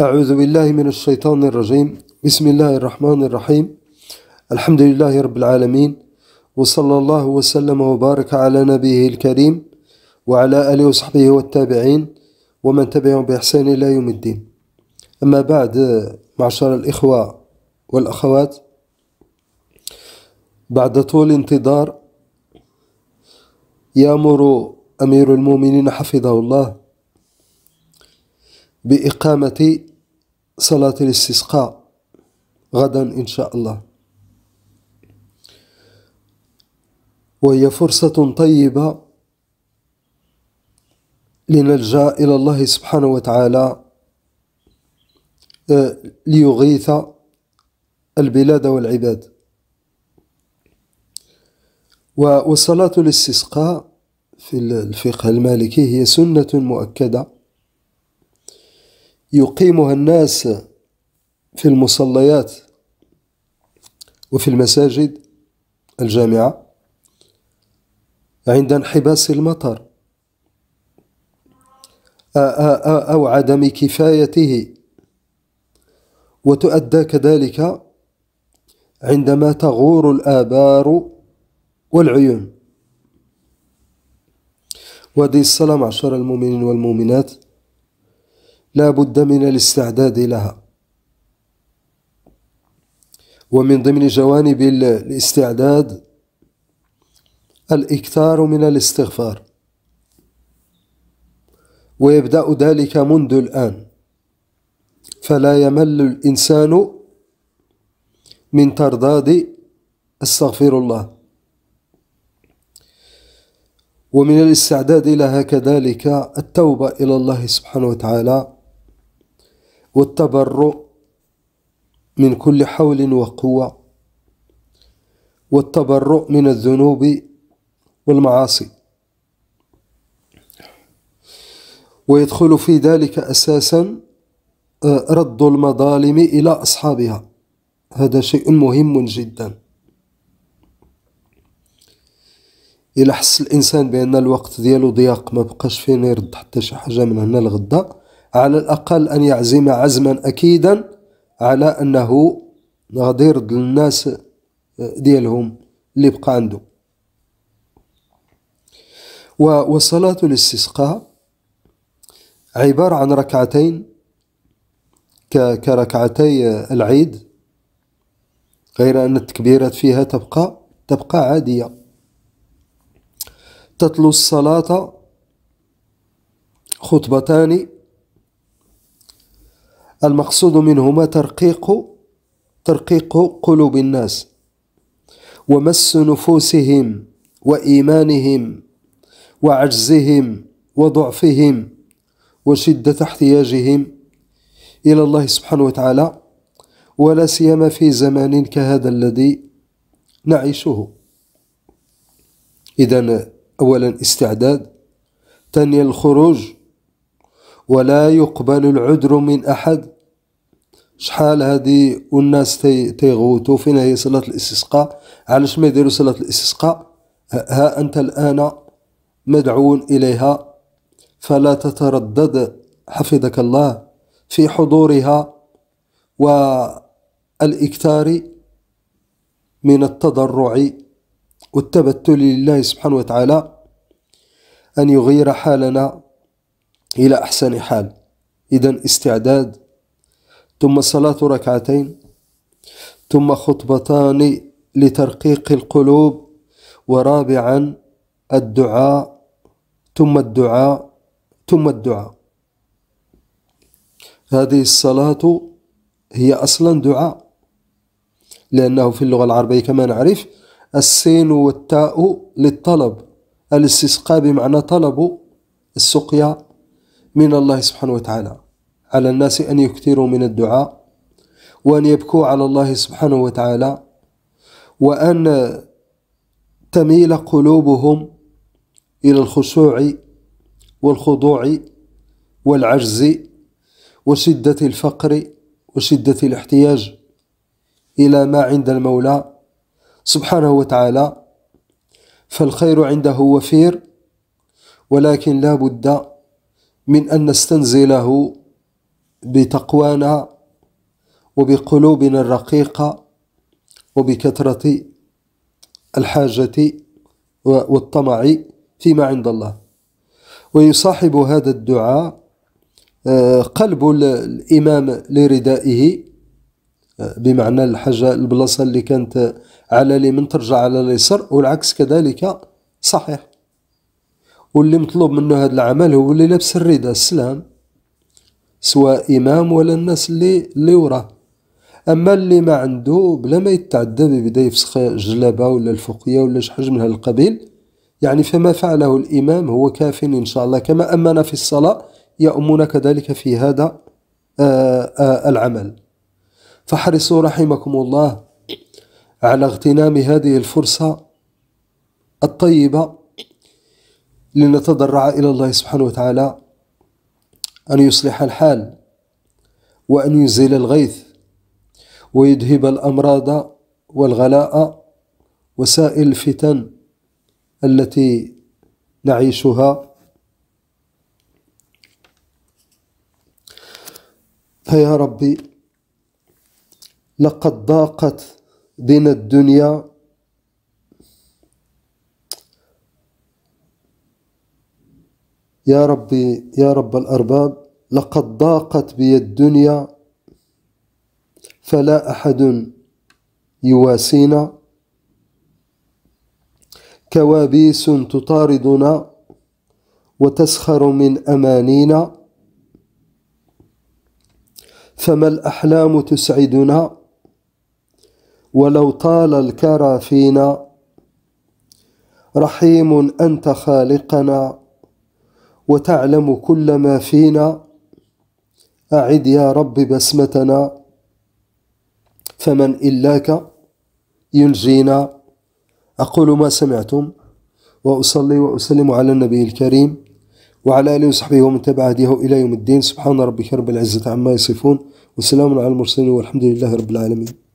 أعوذ بالله من الشيطان الرجيم بسم الله الرحمن الرحيم الحمد لله رب العالمين وصلى الله وسلم وبارك على نبيه الكريم وعلى آله وصحبه والتابعين ومن تبعهم بإحسان إلى يوم الدين أما بعد معشر الإخوة والأخوات بعد طول انتظار يأمر أمير المؤمنين حفظه الله بإقامة صلاة الاستسقاء غدا إن شاء الله وهي فرصة طيبة لنلجأ إلى الله سبحانه وتعالى آه، ليغيث البلاد والعباد وصلاة الاستسقاء في الفقه المالكي هي سنة مؤكدة يقيمها الناس في المصليات وفي المساجد الجامعة عند انحباس المطر أو عدم كفايته وتؤدى كذلك عندما تغور الآبار والعيون وهذه الصلاة معشر المؤمنين والمؤمنات لا بد من الاستعداد لها ومن ضمن جوانب الاستعداد الإكثار من الاستغفار ويبدأ ذلك منذ الآن فلا يمل الإنسان من ترداد استغفر الله ومن الاستعداد لها كذلك التوبة إلى الله سبحانه وتعالى والتبرؤ من كل حول وقوة والتبرؤ من الذنوب والمعاصي ويدخل في ذلك أساسا آه، رد المظالم إلى أصحابها هذا شيء مهم جدا إلى حس الإنسان بأن الوقت ديالو ضيق ما بقاش فين يرد حتى شي حاجة من هنا لغدا على الأقل أن يعزم عزما أكيدا على أنه غادي يرد للناس آه، ديالهم اللي بقى عنده وصلاة الاستسقاء عبارة عن ركعتين كركعتي العيد غير أن التكبيرات فيها تبقى تبقى عادية تتلو الصلاة خطبتان المقصود منهما ترقيق ترقيق قلوب الناس ومس نفوسهم وإيمانهم وعجزهم وضعفهم وشدة احتياجهم إلى الله سبحانه وتعالى ولا سيما في زمان كهذا الذي نعيشه إذا أولا استعداد ثانيا الخروج ولا يقبل العذر من أحد شحال هادي والناس تي تيغوتوا فين هي صلاة الاستسقاء علاش ما يديروا صلاة الاستسقاء ها أنت الآن مدعون إليها فلا تتردد حفظك الله في حضورها والإكثار من التضرع والتبتل لله سبحانه وتعالى أن يغير حالنا إلى أحسن حال إذا استعداد ثم صلاة ركعتين ثم خطبتان لترقيق القلوب ورابعا الدعاء ثم الدعاء ثم الدعاء هذه الصلاة هي أصلا دعاء لأنه في اللغة العربية كما نعرف السين والتاء للطلب الاستسقاء بمعنى طلب السقيا من الله سبحانه وتعالى على الناس أن يكثروا من الدعاء وأن يبكوا على الله سبحانه وتعالى وأن تميل قلوبهم إلى الخشوع والخضوع والعجز وشدة الفقر وشدة الاحتياج إلى ما عند المولى سبحانه وتعالى فالخير عنده وفير ولكن لا بد من أن نستنزله بتقوانا وبقلوبنا الرقيقة وبكثرة الحاجة والطمع فيما عند الله ويصاحب هذا الدعاء آه، قلب الإمام لردائه آه، بمعنى الحاجة البلاصة اللي كانت على اليمين ترجع على اليسر والعكس كذلك صحيح واللي مطلوب منه هذا العمل هو اللي لابس الرداء السلام سواء إمام ولا الناس اللي اللي وراه أما اللي ما عنده بلا ما يتعدى بدا يفسخ جلابة ولا الفوقية ولا شي حاجة من هذا القبيل يعني فما فعله الإمام هو كاف إن شاء الله كما أمنا في الصلاة يأمنا كذلك في هذا آآ آه، آآ آه، العمل فحرصوا رحمكم الله على اغتنام هذه الفرصة الطيبة لنتضرع إلى الله سبحانه وتعالى أن يصلح الحال وأن ينزل الغيث ويذهب الأمراض والغلاء وسائل الفتن التي نعيشها فيا ربي لقد ضاقت بنا الدنيا يا ربي يا رب الأرباب لقد ضاقت بي الدنيا فلا أحد يواسينا كوابيس تطاردنا وتسخر من أمانينا فما الأحلام تسعدنا ولو طال الكرى فينا رحيم أنت خالقنا وتعلم كل ما فينا أعد يا رب بسمتنا فمن إلاك ينجينا أقول ما سمعتم وأصلي وأسلم على النبي الكريم وعلى آله وصحبه ومن تبع هديه إلى يوم الدين سبحان ربك رب العزة عما يصفون وسلام على المرسلين والحمد لله رب العالمين